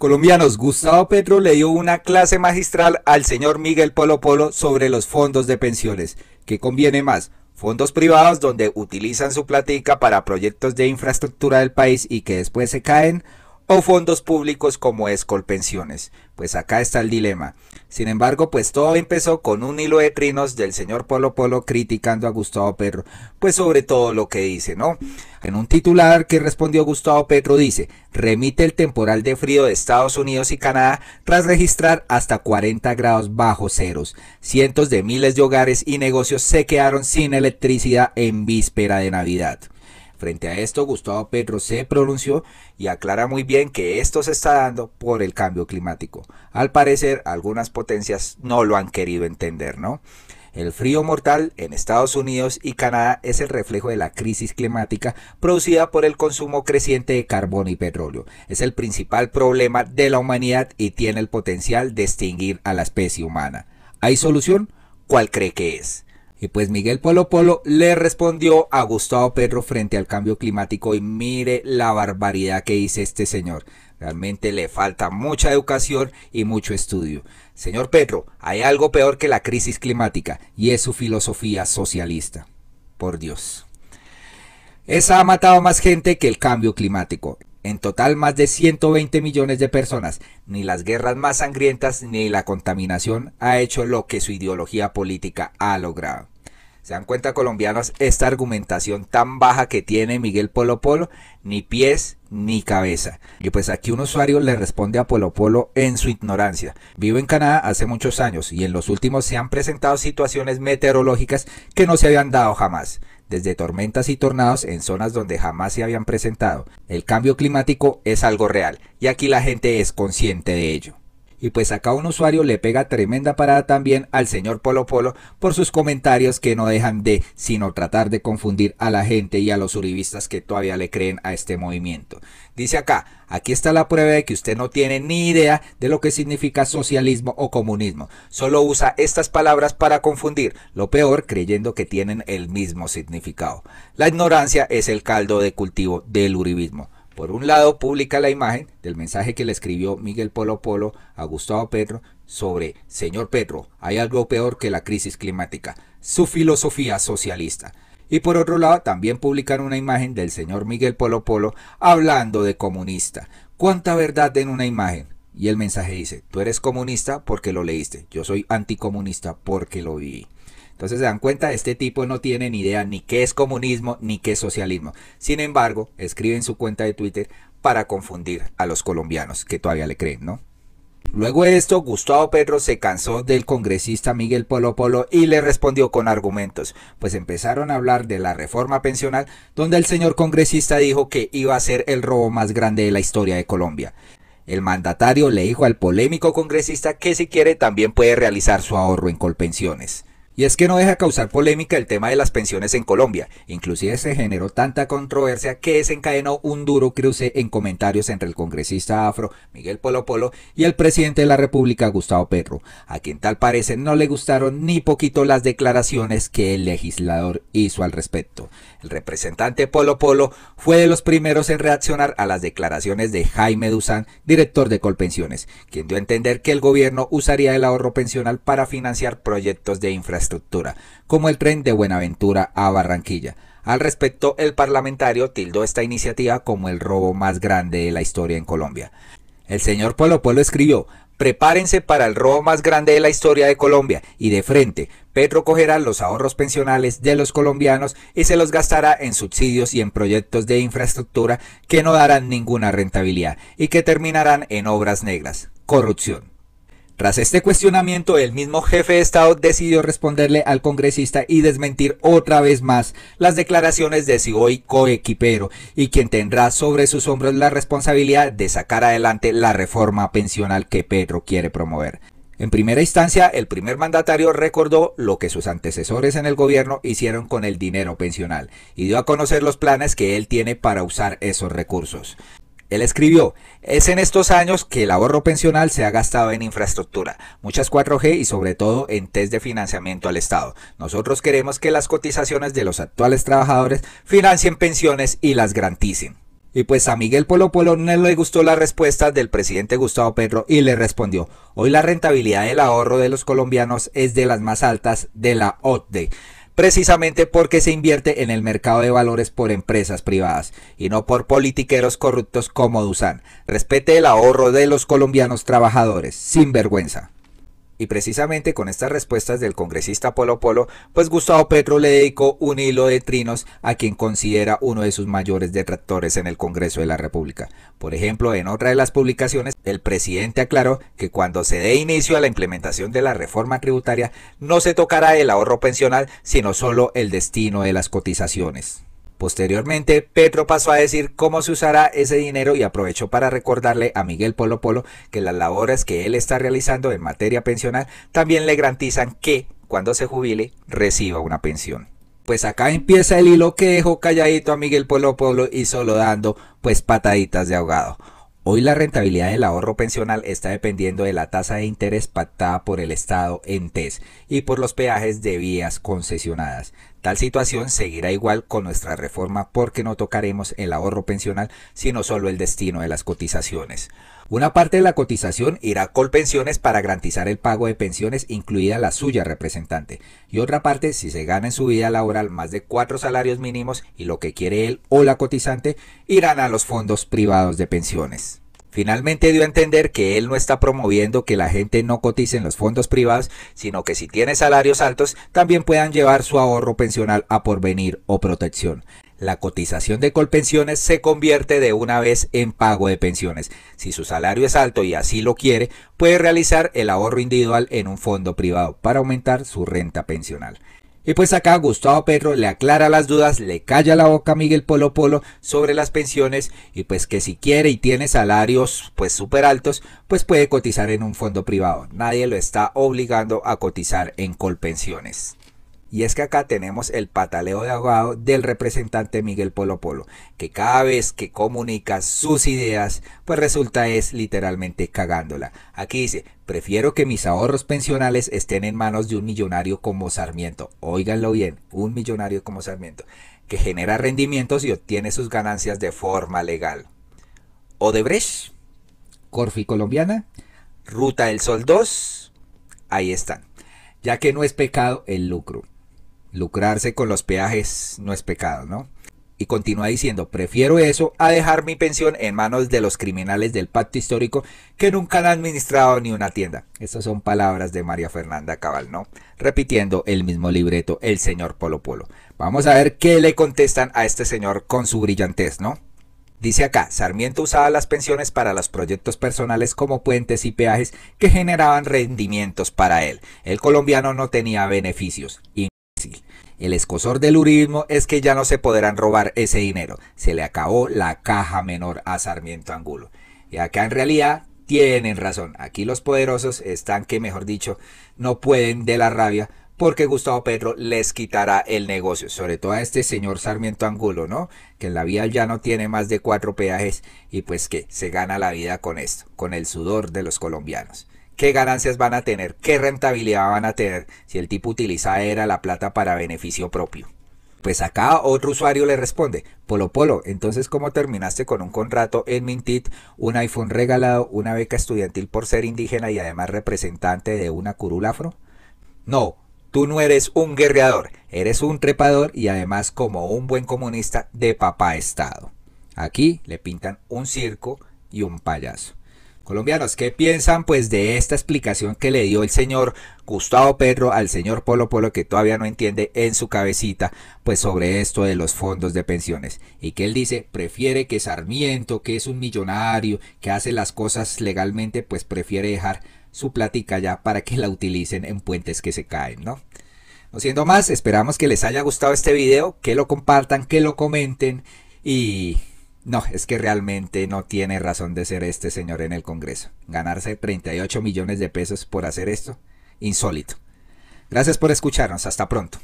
Colombianos, Gustavo Petro le dio una clase magistral al señor Miguel Polo Polo sobre los fondos de pensiones. ¿Qué conviene más? Fondos privados donde utilizan su platica para proyectos de infraestructura del país y que después se caen, o fondos públicos como Escolpensiones. Pues acá está el dilema. Sin embargo, pues todo empezó con un hilo de trinos del señor Polo Polo criticando a Gustavo Petro, pues sobre todo lo que dice, ¿no? En un titular que respondió Gustavo Petro dice, remite el temporal de frío de Estados Unidos y Canadá tras registrar hasta 40 grados bajo ceros. Cientos de miles de hogares y negocios se quedaron sin electricidad en víspera de Navidad. Frente a esto, Gustavo Petro se pronunció y aclara muy bien que esto se está dando por el cambio climático. Al parecer, algunas potencias no lo han querido entender, ¿no? El frío mortal en Estados Unidos y Canadá es el reflejo de la crisis climática producida por el consumo creciente de carbón y petróleo. Es el principal problema de la humanidad y tiene el potencial de extinguir a la especie humana. ¿Hay solución? ¿Cuál cree que es? Y pues Miguel Polo Polo le respondió a Gustavo Pedro frente al cambio climático y mire la barbaridad que dice este señor. Realmente le falta mucha educación y mucho estudio. Señor Pedro, hay algo peor que la crisis climática y es su filosofía socialista. Por Dios. Esa ha matado más gente que el cambio climático. En total más de 120 millones de personas. Ni las guerras más sangrientas ni la contaminación ha hecho lo que su ideología política ha logrado. Se dan cuenta colombianos esta argumentación tan baja que tiene Miguel Polo Polo, ni pies ni cabeza. Y pues aquí un usuario le responde a Polo Polo en su ignorancia. Vivo en Canadá hace muchos años y en los últimos se han presentado situaciones meteorológicas que no se habían dado jamás desde tormentas y tornados en zonas donde jamás se habían presentado. El cambio climático es algo real y aquí la gente es consciente de ello. Y pues acá un usuario le pega tremenda parada también al señor Polo Polo por sus comentarios que no dejan de, sino tratar de confundir a la gente y a los uribistas que todavía le creen a este movimiento. Dice acá, aquí está la prueba de que usted no tiene ni idea de lo que significa socialismo o comunismo. Solo usa estas palabras para confundir, lo peor creyendo que tienen el mismo significado. La ignorancia es el caldo de cultivo del uribismo. Por un lado, publica la imagen del mensaje que le escribió Miguel Polo Polo a Gustavo Petro sobre, señor Petro, hay algo peor que la crisis climática, su filosofía socialista. Y por otro lado, también publican una imagen del señor Miguel Polo Polo hablando de comunista. ¿Cuánta verdad en una imagen? Y el mensaje dice, tú eres comunista porque lo leíste, yo soy anticomunista porque lo vi. Entonces se dan cuenta, este tipo no tiene ni idea ni qué es comunismo ni qué es socialismo. Sin embargo, escribe en su cuenta de Twitter para confundir a los colombianos que todavía le creen, ¿no? Luego de esto, Gustavo Pedro se cansó del congresista Miguel Polo Polo y le respondió con argumentos, pues empezaron a hablar de la reforma pensional, donde el señor congresista dijo que iba a ser el robo más grande de la historia de Colombia. El mandatario le dijo al polémico congresista que si quiere también puede realizar su ahorro en colpensiones. Y es que no deja causar polémica el tema de las pensiones en Colombia. Inclusive se generó tanta controversia que desencadenó un duro cruce en comentarios entre el congresista afro Miguel Polo Polo y el presidente de la República Gustavo Petro, a quien tal parece no le gustaron ni poquito las declaraciones que el legislador hizo al respecto. El representante Polo Polo fue de los primeros en reaccionar a las declaraciones de Jaime Duzán, director de Colpensiones, quien dio a entender que el gobierno usaría el ahorro pensional para financiar proyectos de infraestructura como el tren de Buenaventura a Barranquilla. Al respecto, el parlamentario tildó esta iniciativa como el robo más grande de la historia en Colombia. El señor Polo Polo escribió, prepárense para el robo más grande de la historia de Colombia y de frente, Petro cogerá los ahorros pensionales de los colombianos y se los gastará en subsidios y en proyectos de infraestructura que no darán ninguna rentabilidad y que terminarán en obras negras, corrupción. Tras este cuestionamiento, el mismo jefe de Estado decidió responderle al congresista y desmentir otra vez más las declaraciones de su coequipero y quien tendrá sobre sus hombros la responsabilidad de sacar adelante la reforma pensional que Pedro quiere promover. En primera instancia, el primer mandatario recordó lo que sus antecesores en el gobierno hicieron con el dinero pensional y dio a conocer los planes que él tiene para usar esos recursos. Él escribió, es en estos años que el ahorro pensional se ha gastado en infraestructura, muchas 4G y sobre todo en test de financiamiento al Estado. Nosotros queremos que las cotizaciones de los actuales trabajadores financien pensiones y las garanticen. Y pues a Miguel Polo Polo no le gustó la respuesta del presidente Gustavo Petro y le respondió, hoy la rentabilidad del ahorro de los colombianos es de las más altas de la OTDE» precisamente porque se invierte en el mercado de valores por empresas privadas y no por politiqueros corruptos como Dusan. Respete el ahorro de los colombianos trabajadores, sin vergüenza. Y precisamente con estas respuestas del congresista Polo Polo, pues Gustavo Petro le dedicó un hilo de trinos a quien considera uno de sus mayores detractores en el Congreso de la República. Por ejemplo, en otra de las publicaciones, el presidente aclaró que cuando se dé inicio a la implementación de la reforma tributaria, no se tocará el ahorro pensional, sino solo el destino de las cotizaciones. Posteriormente, Petro pasó a decir cómo se usará ese dinero y aprovechó para recordarle a Miguel Polo Polo que las labores que él está realizando en materia pensional también le garantizan que, cuando se jubile, reciba una pensión. Pues acá empieza el hilo que dejó calladito a Miguel Polo Polo y solo dando pues pataditas de ahogado. Hoy la rentabilidad del ahorro pensional está dependiendo de la tasa de interés pactada por el Estado en TES y por los peajes de vías concesionadas. Tal situación seguirá igual con nuestra reforma porque no tocaremos el ahorro pensional, sino solo el destino de las cotizaciones. Una parte de la cotización irá a Colpensiones para garantizar el pago de pensiones, incluida la suya representante, y otra parte si se gana en su vida laboral más de cuatro salarios mínimos y lo que quiere él o la cotizante, irán a los fondos privados de pensiones. Finalmente dio a entender que él no está promoviendo que la gente no cotice en los fondos privados, sino que si tiene salarios altos también puedan llevar su ahorro pensional a porvenir o protección. La cotización de colpensiones se convierte de una vez en pago de pensiones. Si su salario es alto y así lo quiere, puede realizar el ahorro individual en un fondo privado para aumentar su renta pensional. Y pues acá Gustavo Pedro le aclara las dudas, le calla la boca a Miguel Polo Polo sobre las pensiones y pues que si quiere y tiene salarios pues súper altos, pues puede cotizar en un fondo privado. Nadie lo está obligando a cotizar en Colpensiones. Y es que acá tenemos el pataleo de abogado del representante Miguel Polo Polo, que cada vez que comunica sus ideas, pues resulta es literalmente cagándola. Aquí dice, prefiero que mis ahorros pensionales estén en manos de un millonario como Sarmiento. Óiganlo bien, un millonario como Sarmiento, que genera rendimientos y obtiene sus ganancias de forma legal. Odebrecht, Corfi Colombiana, Ruta del Sol 2, ahí están, ya que no es pecado el lucro lucrarse con los peajes no es pecado, ¿no? Y continúa diciendo, prefiero eso a dejar mi pensión en manos de los criminales del pacto histórico que nunca han administrado ni una tienda. Estas son palabras de María Fernanda Cabal, ¿no? Repitiendo el mismo libreto, el señor Polo Polo. Vamos a ver qué le contestan a este señor con su brillantez, ¿no? Dice acá, Sarmiento usaba las pensiones para los proyectos personales como puentes y peajes que generaban rendimientos para él. El colombiano no tenía beneficios, y el escosor del urismo es que ya no se podrán robar ese dinero. Se le acabó la caja menor a Sarmiento Angulo. Y acá en realidad tienen razón. Aquí los poderosos están que, mejor dicho, no pueden de la rabia porque Gustavo Petro les quitará el negocio, sobre todo a este señor Sarmiento Angulo, ¿no? Que en la vía ya no tiene más de cuatro peajes y pues que se gana la vida con esto, con el sudor de los colombianos qué ganancias van a tener, qué rentabilidad van a tener si el tipo utiliza era la plata para beneficio propio. Pues acá otro usuario le responde, Polo Polo, entonces cómo terminaste con un contrato en Mintit, un iPhone regalado, una beca estudiantil por ser indígena y además representante de una curulafro? No, tú no eres un guerreador, eres un trepador y además como un buen comunista de papá Estado. Aquí le pintan un circo y un payaso. Colombianos, ¿qué piensan pues de esta explicación que le dio el señor Gustavo Pedro al señor Polo Polo que todavía no entiende en su cabecita pues sobre esto de los fondos de pensiones? Y que él dice, prefiere que Sarmiento, que es un millonario, que hace las cosas legalmente, pues prefiere dejar su plática ya para que la utilicen en puentes que se caen, ¿no? No siendo más, esperamos que les haya gustado este video, que lo compartan, que lo comenten y no, es que realmente no tiene razón de ser este señor en el Congreso. Ganarse 38 millones de pesos por hacer esto, insólito. Gracias por escucharnos, hasta pronto.